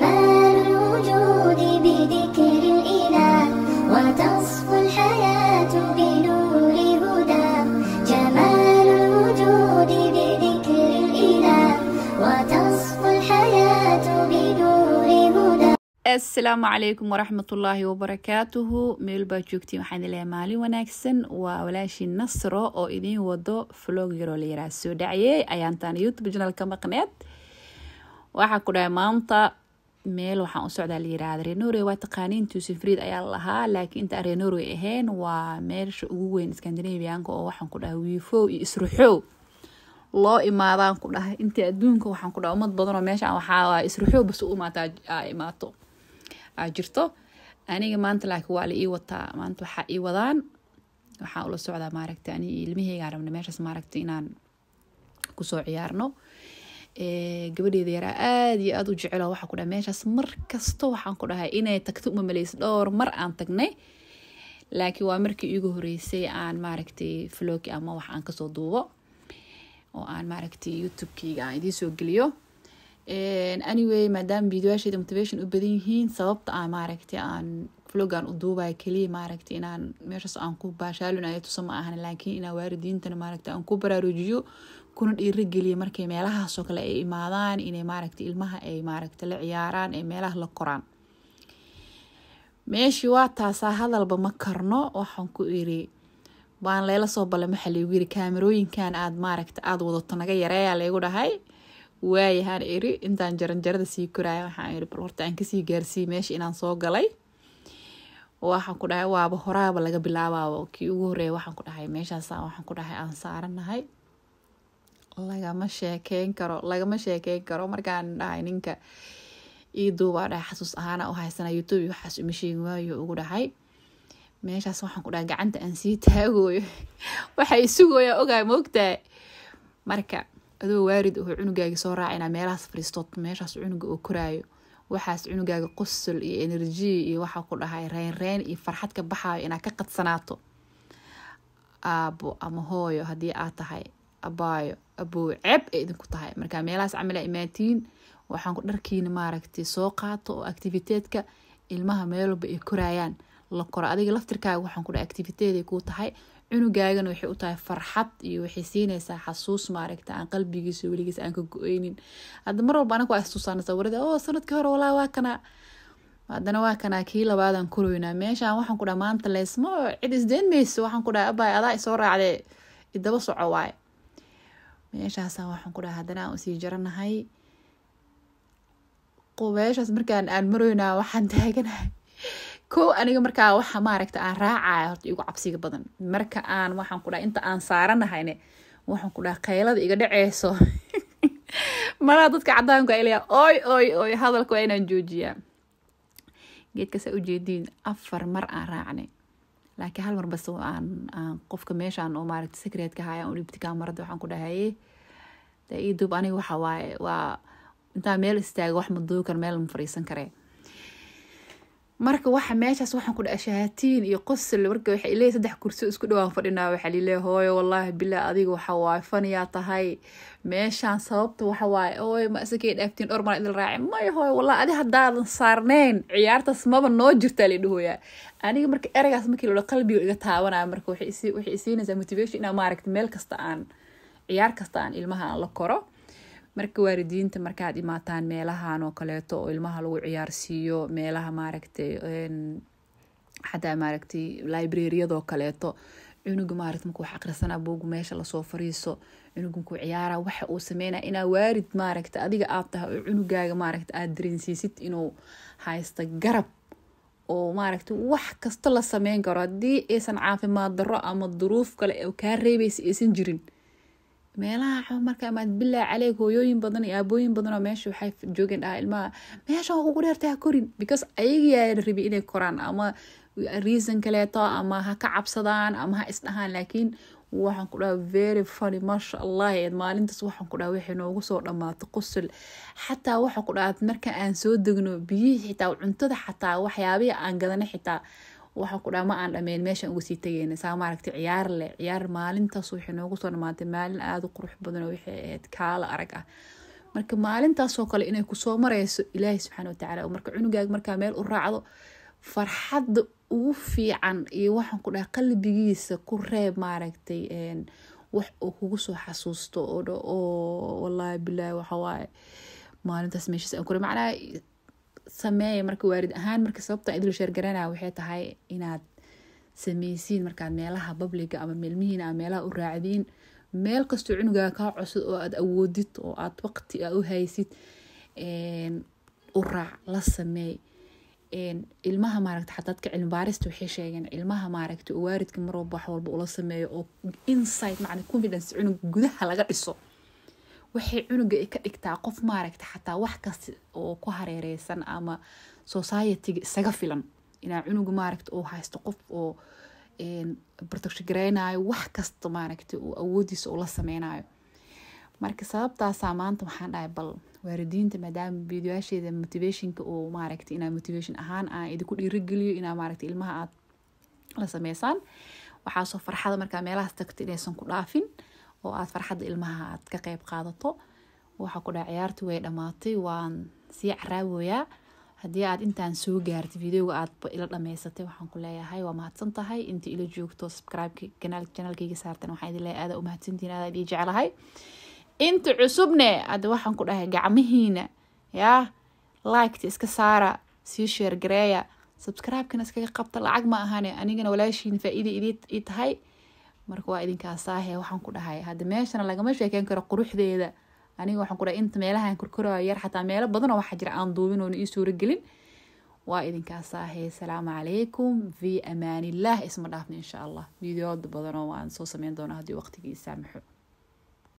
الوجود بذكر الإله وتصفو الحياة بنور هدى جمال الوجود بذكر الإله وتصفو الحياة بنور هدى السلام عليكم ورحمة الله وبركاته ميل باجوكتي وحان الله مالي ونكسن وولاشي نصرو او إذين ودو فلوغ يرو ليرا أيان تاني يوتيوب جنال كمقنات waxaa ku dhahay meel waxaan u socdaa la yirahda renore waa taqaaniintu sifriid ayaa lahaa laakiin inta aan ahayn waa meesha ugu weyn scandinavianka oo waxaan ku dhahay wiifow iyo isruxow loo imaadaan ku dhahay inta adduunka waxaan ku dhaha ummad badanoo meeshaan waxaa isruxow bas u imaato imaato aa jirto aniga maanta laakiin waa la ii wataa maanta waxaa ii wadaan waxaa ula socdaa maaragta ani ilmaheygaan rabna meeshaas maaragta inaan kusoo ciyaarno gabadheeda yaraa aad iyo aad u jecelo waxaa ku dhaha meeshaas mar kasta waxaan ku dhahay inay tagto uma maleysa dhowr mar aan tagnay laakiin waa markii iigu horeysay aan maaragtay floki ama wax aan kasoo duubo oo aan maaragtay youtubekeyga aan idiin soo geliyo anyway maadaama videoyaasheeda motivation u badan yihiin sababta aan maaragtay aan flogan u duubayo keliya maaragtay inaan meeshaas aan ku baashaalinayo tusa ma ahan laakiin inaan waalidiintana maaragtay aan ku baraarujiyo kuna dhiirageliya markay meelahaasoo kale ay imaadaan inay maaragta ilmaha ay maaragta la ciyaaraan ee meelaha la koraan meeshii waa taasaa hadalba ma karno waxaan ku iri baan leela soo bale maxaa laygu yiri kaamarooyinkan aad maaragta aada wadato naga yareeyaa laygu dhahay waayahaan iri intaan jaranjarada sii koraaya waxaan iri bal horta aan kasii gaarsiiy meesha inaan soo galay waxaan ku dhahay waaba horaaba laga bilaabaaba kii ugu horeeya waxaan ku dhahay meeshaasa waxaan ku dhahay aan saaranahay lagama sheekeyn karo lagama sheekeyn karo markaan dhahay ninka ii duubaa dhahay xasuus ahaana u haysana youtube waxaas uma sheegi waayo ugu dhahay meeshaas waxaan ku dhahay gacanta aan sii taagooyo waxaa isugooyaa ogahay maogtahay marka adoo waarid oo cunugaagi soo raaca inaa meelahaas fariistood meeshaas cunuga oo koraayo waxaas cunugaaga qosol iyo enerjiy iyo waxaa ku dhahay reynreyn iyo farxad ka baxaayo inaa ka qadsanaato aabo ama hooyo haddii aad tahay abaayo abooy ceeb ay idinku tahay marka meelahaas camal a imaatiin waxaan ku dharkiina maaragtay soo qaato oo activiteedka ilmaha meelwalba ay koraayaan la koro adiga laftirkaaga waxaan kudha activiteeday kuu tahay cunugaagana waxay u tahay farxad iyo waxay siinaysaa xasuus maaragta aan qalbigiisa weligiis aan ka go-eynin hadda mar walba anaga waa sawirada oo oh, sanadkii hore walaa waa kanaa haddana waa kanaa kii labaadaan koroynaa meeshaan waxaan ku dhaha maanta leysma cid isdeen mayso waxaan ku dhaha abay adaa isoo raacdee idaba soco waaye meeshaasa waxaan ku dhaha haddana aan usii jaranahay qubeeshaas markaan aan maroynaa waxaan taaganahay ko aniga markaa waxa maaragta aan raacaya horta igu cabsiga badan marka aan waxaan ku dhaha inta aan saaranahayne waxaan ku dhaha kaylada iga dhaceyso malaa dadka cadaanka ilaya oy oy oy hadalka waa inaan joojiyaa geedkaasaa ujeediin afar mar aan raacnay laakiin hal mar bas aan qofka meeshaan oo maaragta secreteka haya un ibtikaan marada waxaan ku dhahaye dee ii duub aniga waxa waaye waa intaa meel istaaga wax maduukan meel ma fariisan karee marka waxa meeshaas waxaan ku dhaca shahaatiin iyo qosl marka waxay leeyahay saddex kursi isku dhawaan fadhinaa waxaa liileeya hooyo wallaahi bilaa adiga waxa waaye faniyaa tahay meeshaan sababta waxa waaye ooy ma isakay dhaaftiin dhowr mala idil raaci maya hooyo wallaahi adi haddaadan saarnayn ciyaartaas maba noo jirtaa la dhahoyaa aniga marka ereygaas markii lalo qalbiga iga taabanaya marka waxay isiinaysaa motivation inaa maaragta meel kasta aan ciyaar kasta aan ilmaha aan la koro marka waalidiinta markaad imaataan meelahan oo kaleeto oo ilmaha lagu ciyaarsiiyo meelaha maaragtay xataa maaragtay librariyadoo kaleeto cunuga maaragta markuu wax akhrisana buugu meesha lasoo fariiso cunuga markuu ciyaara waxa uu sameynaya inaa waarid maaragta adiga aad tahay oo cunugaaga maaragta aad dareensiisid inuu haysta garab oo maaragta wax kasta la sameyn karo haddii aysan caafimaad darro ama duruuf kale oo kaa reebaysa aysan jirin meelaha marka amaad bilaa caleeg hooyooyin badan iyo aabooyin badanoo meesha waxay joogeen dhaha ilmaha meesha ugu dheerta ha korin because ayagiyaa rabi inay koraan ama reason kaleeto ama ha ka cabsadaan ama ha isdhahaan laakiin waxaan ku dhaha very funny maasha allah eed maalintaas waxaan ku dhaha waxay noogu soo dhammaatay qosol xataa waxaan ku dhaha marka aan soo degno biyihii xitaa cuntada xataa waxyaabihii aan gadanay xitaa waxaa ku dhaa ma aan dhameyn meeshaan uga sii tegeyna saa maaragta ciyaar leh ciyaar maalintaas waxay noogu soo dhamaatay maalin aada u qurux badanoo waxay ahayd kaala arag ah marka maalintaasoo kale inay kusoo marayso ilaahay subxaana watacaala marka cunugaaga markaa meel u raacdo farxadda ugu fiican iyo waxaan ku dhaha qalbigiisa ku reeb maaragtay wax uu kugu soo xasuusto oo wallaahi bilaahi waxawaaye maalintaas meeshaas aan kure macnaha sameeya marka waalid ahaan marka sababta idil sheergarana waxay tahay inaad sameysiin markaad meelaha babliga ama meelmihiin a meelaha u raacdiin meel kastoo cunugaa kaa cusub oo aad awoodid oo aad waqti a u haysid u raac la sameey ilmaha maaragta xataadka cilmibaarista waxay sheegeen ilmaha maaragta oo marwalba wax walba ula sameeyo oo insight macna confidence cunug gudaha laga dhiso waxay cunuga ka dhigtaa qof maaragta xataa wax kasta oo ku hareereysan ama societyga isaga filan inaa cunuga maaragta uu haysto qof oo protection wax kasta maaragta uu awoodiisa ula sameynayo marka sababtaasaa maanta waxaan dhahay bal waalidiinta maadaama videoyaasheeda motivationka oo maaragta inaa motivation ahaan aan idinku dhiirigeliyo inaa maaragta ilmaha aad la sameysaan waxaasoo farxada markaa meelahaas tagto inaysan ku dhaafin oo aad farxadda ilmaha aad ka qeyb qaadato waxaa ku dhaha ciyaartii way dhammaatay waan sii caraaboyaa haddii aad intaan soo gaartay videoga aad ila dhamaysatay waxaan ku leeyahay waa mahadsan tahay inta ila joogto subscribe saartan waxaan idin aada u mahadsantihiin aada idii jeclahay inta cusubne hadda waxaan ku dhahay gacmihiina yaa liketa iska saara sii sheergareeya gareeya iskaga qabta lacag ma ahane anigana walaashiin faa-iida tahay marka waa idinkaa saahe waxaan ku dhahay hadda meeshana lagama sheekeyn karo quruxdeeda aniga waxaan ku dhahay inta meelahaan korkorayo yar xataa meelo badanoo waxaa jira aan duubin oona ii suuragelin waa idinkaa saahe asalaamu calaykum fi amaanillah isma dhaafna insha allah videoda badanoo waan soo sameyn doonaa haddii waqtigii isaamaxo